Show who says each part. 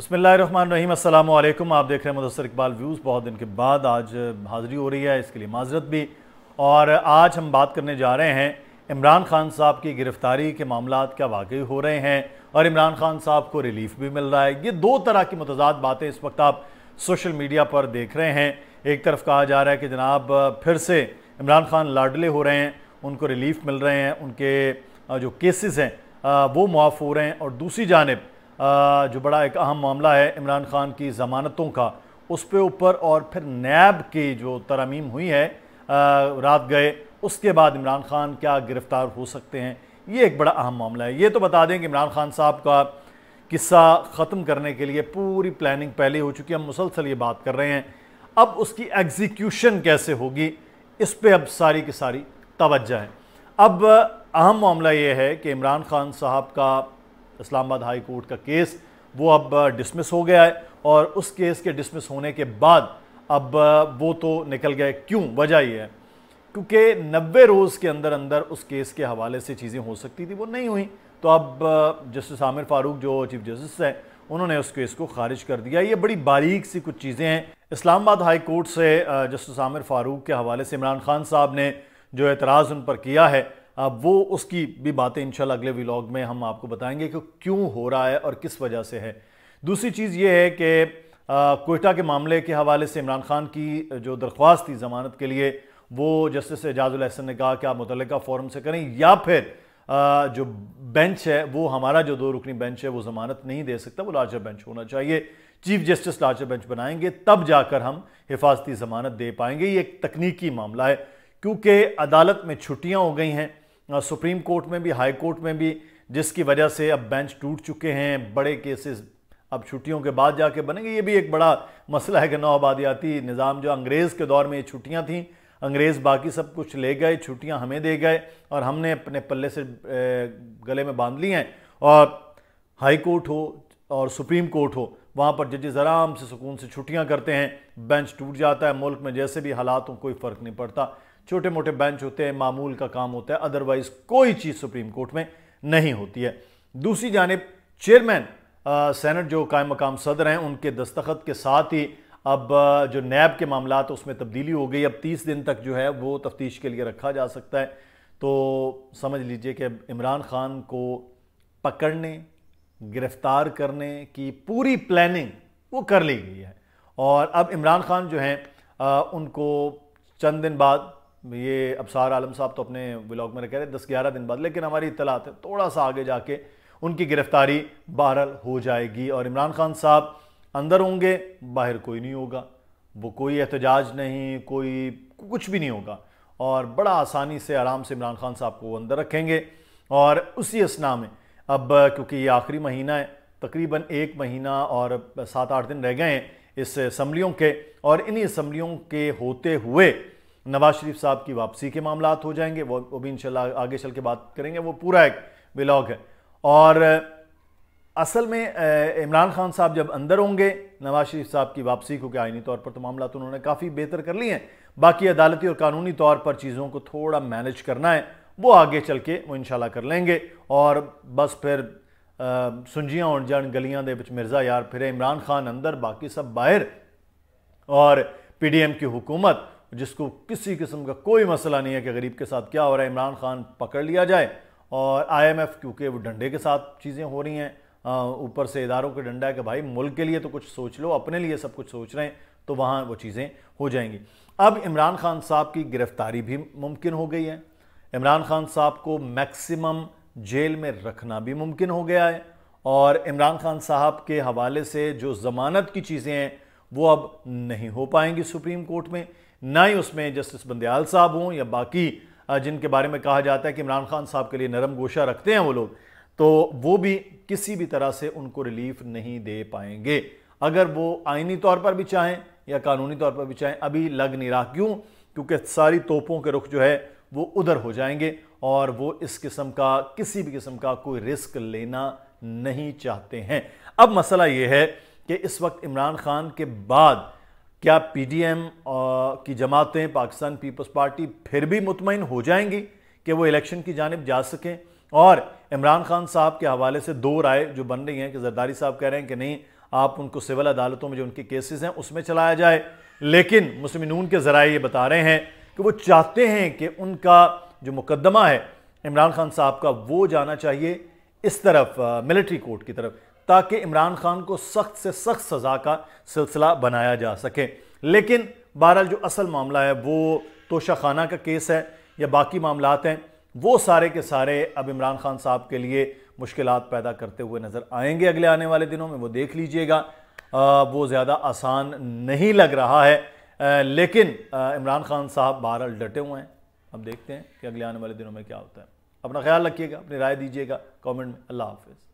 Speaker 1: बसमिल अल्लाम आप देख रहे हैं मुदसर इकबाल व्यूज़ बहुत दिन के बाद आज हाज़िरी हो रही है इसके लिए माजरत भी और आज हम बात करने जा रहे हैं इमरान खान साहब की गिरफ़्तारी के मामला क्या वाकई हो रहे हैं और इमरान खान साहब को रिलीफ भी मिल रहा है ये दो तरह की मतजाद बातें इस वक्त आप सोशल मीडिया पर देख रहे हैं एक तरफ कहा जा रहा है कि जनाब फिर से इमरान खान लाडले हो रहे हैं उनको रिलीफ मिल रहे हैं उनके जो केसेस हैं वो मुआफ़ हो रहे हैं और दूसरी जानब जो बड़ा एक अहम मामला है इमरान खान की ज़मानतों का उस पर ऊपर और फिर नैब की जो तरमीम हुई है रात गए उसके बाद इमरान खान क्या गिरफ़्तार हो सकते हैं ये एक बड़ा अहम मामला है ये तो बता दें कि इमरान खान साहब का किस्सा ख़त्म करने के लिए पूरी प्लानिंग पहले हो चुकी है हम मुसलसल ये बात कर रहे हैं अब उसकी एग्जीक्यूशन कैसे होगी इस पर अब सारी की सारी तोज्जा है अब अहम मामला ये है कि इमरान खान साहब का इस्लामाबाद हाई कोर्ट का केस वो अब डिसमिस हो गया है और उस केस के डिसमिस होने के बाद अब वो तो निकल गए क्यों वजह ये है क्योंकि नब्बे रोज़ के अंदर अंदर उस केस के हवाले से चीज़ें हो सकती थी वो नहीं हुई तो अब जस्टिस आमिर फारूक जो चीफ जस्टिस हैं उन्होंने उस केस को खारिज कर दिया ये बड़ी बारीक सी कुछ चीज़ें हैं इस्लामाबाद हाई कोर्ट से जस्टिस आमिर फारूक के हवाले से इमरान खान साहब ने जो एतराज़ उन पर किया है वो उसकी भी बातें इंशाल्लाह अगले व्लॉग में हम आपको बताएंगे कि क्यों हो रहा है और किस वजह से है दूसरी चीज़ ये है कि कोयटा के मामले के हवाले से इमरान खान की जो दरख्वास्त थी ज़मानत के लिए वो जस्टिस एजाज अहसन ने कहा कि आप मुतल फोरम से करें या फिर जो बेंच है वो हमारा जो दो रुकनी बेंच है वो ज़मानत नहीं दे सकता वो लार्जर बेंच होना चाहिए चीफ जस्टिस लार्जर बेंच बनाएंगे तब जाकर हम हिफाजती ज़मानत दे पाएंगे ये एक तकनीकी मामला है क्योंकि अदालत में छुट्टियाँ हो गई हैं सुप्रीम कोर्ट में भी हाई कोर्ट में भी जिसकी वजह से अब बेंच टूट चुके हैं बड़े केसेस अब छुट्टियों के बाद जाके बनेंगे ये भी एक बड़ा मसला है कि नौ आबादियाती निज़ाम जो अंग्रेज़ के दौर में ये छुट्टियाँ थीं अंग्रेज़ बाकी सब कुछ ले गए छुट्टियाँ हमें दे गए और हमने अपने पल्ले से गले में बांध ली हैं और हाई कोर्ट हो और सुप्रीम कोर्ट हो वहाँ पर जजेज आराम से सुकून से छुट्टियाँ करते हैं बेंच टूट जाता है मुल्क में जैसे भी हालात हो कोई फ़र्क नहीं पड़ता छोटे मोटे बेंच होते हैं मामूल का काम होता है अदरवाइज कोई चीज़ सुप्रीम कोर्ट में नहीं होती है दूसरी जानब चेयरमैन सेनेट जो कायम मकाम सदर हैं उनके दस्तखत के साथ ही अब जो नैब के मामला तो उसमें तब्दीली हो गई अब तीस दिन तक जो है वो तफ्तीश के लिए रखा जा सकता है तो समझ लीजिए कि इमरान खान को पकड़ने गिरफ्तार करने की पूरी प्लानिंग वो कर ली गई है और अब इमरान खान जो हैं उनको चंद दिन बाद ये अबसार आलम साहब तो अपने ब्लॉग में कह रहे दस ग्यारह दिन बाद लेकिन हमारी इतलात तो है थोड़ा सा आगे जाके उनकी गिरफ्तारी बहरल हो जाएगी और इमरान खान साहब अंदर होंगे बाहर कोई नहीं होगा वो कोई एहतजाज नहीं कोई कुछ भी नहीं होगा और बड़ा आसानी से आराम से इमरान खान साहब को अंदर रखेंगे और उसी असना में अब क्योंकि ये आखिरी महीना है तकरीबन एक महीना और सात आठ दिन रह गए हैं इस असम्बलियों के और इन्हीं असम्बलियों के होते हुए नवाज शरीफ साहब की वापसी के मामला हो जाएंगे वो वो भी इनशाला आगे चल के बात करेंगे वो पूरा एक ब्लॉग है और असल में इमरान खान साहब जब अंदर होंगे नवाज शरीफ साहब की वापसी क्योंकि आईनी आइनी तौर पर तो मामला तो उन्होंने काफ़ी बेहतर कर लिए हैं बाकी अदालती और कानूनी तौर पर चीज़ों को थोड़ा मैनेज करना है वो आगे चल के वो इनशाला कर लेंगे और बस फिर सुंजियाँ उड़ जान गलियाँ दे मिर्ज़ा यार फिर इमरान खान अंदर बाकी सब बाहर और पी डी एम की हुकूमत जिसको किसी किस्म का कोई मसला नहीं है कि गरीब के साथ क्या हो रहा है इमरान खान पकड़ लिया जाए और आईएमएफ क्योंकि वो डंडे के साथ चीज़ें हो रही हैं ऊपर से इदारों के डंडा है कि भाई मुल्क के लिए तो कुछ सोच लो अपने लिए सब कुछ सोच रहे हैं तो वहाँ वो चीज़ें हो जाएंगी अब इमरान खान साहब की गिरफ्तारी भी मुमकिन हो गई है इमरान खान साहब को मैक्सिमम जेल में रखना भी मुमकिन हो गया है और इमरान खान साहब के हवाले से जो ज़मानत की चीज़ें हैं वो अब नहीं हो पाएंगी सुप्रीम कोर्ट में ना ही उसमें जस्टिस बंदयाल साहब हों या बाकी जिनके बारे में कहा जाता है कि इमरान खान साहब के लिए नरम गोशा रखते हैं वो लोग तो वो भी किसी भी तरह से उनको रिलीफ नहीं दे पाएंगे अगर वो आइनी तौर पर भी चाहें या कानूनी तौर पर भी चाहें अभी लग नहीं रहा क्यों क्योंकि सारी तोपों के रुख जो है वो उधर हो जाएंगे और वो इस किस्म का किसी भी किस्म का कोई रिस्क लेना नहीं चाहते हैं अब मसला ये है कि इस वक्त इमरान खान के बाद क्या पी डी एम की जमातें पाकिस्तान पीपल्स पार्टी फिर भी मुतमिन हो जाएंगी कि वो इलेक्शन की जानब जा सकें और इमरान खान साहब के हवाले से दो राय जो बन रही हैं कि जरदारी साहब कह रहे हैं कि नहीं आप उनको सिविल अदालतों में जो उनके केसेस हैं उसमें चलाया जाए लेकिन मुस्लिम नून के ज़रा ये बता रहे हैं कि वो चाहते हैं कि उनका जो मुकदमा है इमरान खान साहब का वो जाना चाहिए इस तरफ मिलिट्री कोर्ट की तरफ ताकि इमरान खान को सख्त से सख्त सज़ा का सिलसिला बनाया जा सके लेकिन बहरहाल जो असल मामला है वो तोशा खाना का केस है या बाकी मामला हैं वो सारे के सारे अब इमरान खान साहब के लिए मुश्किल पैदा करते हुए नज़र आएंगे अगले आने वाले दिनों में वो देख लीजिएगा वो ज़्यादा आसान नहीं लग रहा है आ, लेकिन इमरान खान साहब बहरहाल डटे हुए हैं अब देखते हैं कि अगले आने वाले दिनों में क्या होता है अपना ख्याल रखिएगा अपनी राय दीजिएगा कमेंट में अल्लाह हाफिज़